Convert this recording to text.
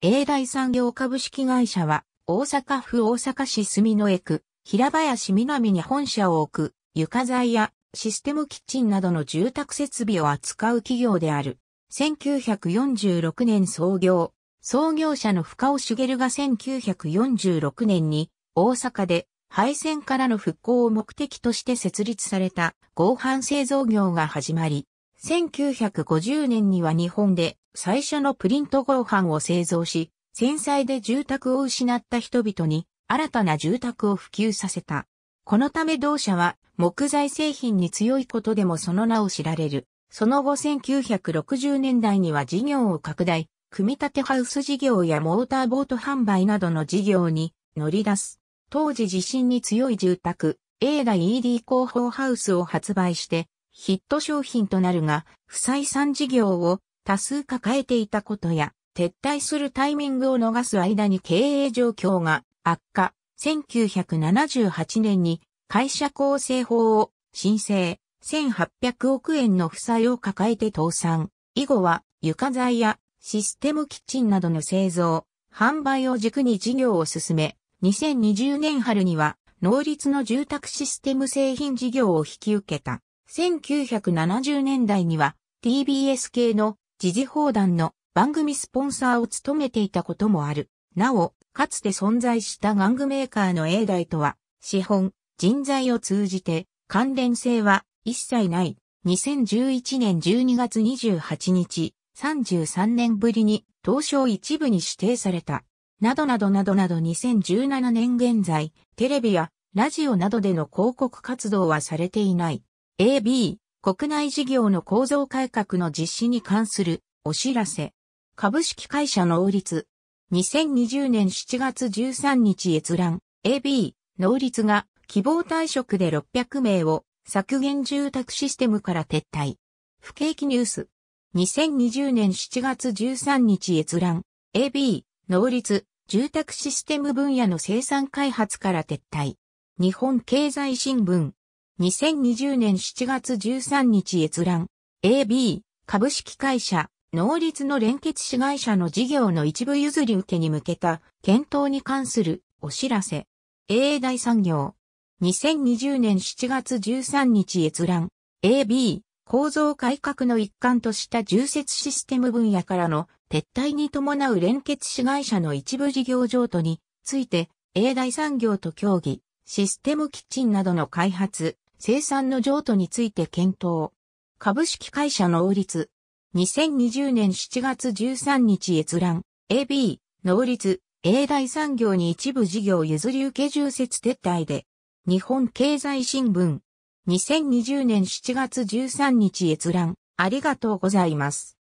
英大産業株式会社は、大阪府大阪市住野江区、平林南に本社を置く、床材やシステムキッチンなどの住宅設備を扱う企業である。1946年創業。創業者の深尾茂が1946年に大阪で廃線からの復興を目的として設立された合板製造業が始まり、1950年には日本で最初のプリント合板を製造し、戦災で住宅を失った人々に新たな住宅を普及させた。このため同社は木材製品に強いことでもその名を知られる。その後1960年代には事業を拡大、組み立てハウス事業やモーターボート販売などの事業に乗り出す。当時地震に強い住宅、A が ED 広報ハウスを発売して、ヒット商品となるが、不採算事業を多数抱えていたことや、撤退するタイミングを逃す間に経営状況が悪化。1978年に会社構成法を申請。1800億円の負債を抱えて倒産。以後は床材やシステムキッチンなどの製造、販売を軸に事業を進め、2020年春には能率の住宅システム製品事業を引き受けた。1970年代には TBS 系の時事放談の番組スポンサーを務めていたこともある。なお、かつて存在した玩具メーカーの A 代とは、資本、人材を通じて関連性は一切ない。2011年12月28日、33年ぶりに東証一部に指定された。などなどなどなど2017年現在、テレビやラジオなどでの広告活動はされていない。AB、国内事業の構造改革の実施に関するお知らせ。株式会社能率。2020年7月13日閲覧。AB、能率が希望退職で600名を削減住宅システムから撤退。不景気ニュース。2020年7月13日閲覧。AB、能率、住宅システム分野の生産開発から撤退。日本経済新聞。2020年7月13日閲覧、AB、株式会社、能率の連結子会社の事業の一部譲り受けに向けた検討に関するお知らせ。A 大産業。2020年7月13日閲覧。AB 構造改革の一環とした重設システム分野からの撤退に伴う連結子会社の一部事業譲渡について A 大産業と協議、システムキッチンなどの開発、生産の譲渡について検討。株式会社能立。2020年7月13日閲覧。AB、農立、A 大産業に一部事業譲り受け重説撤退で。日本経済新聞。2020年7月13日閲覧。ありがとうございます。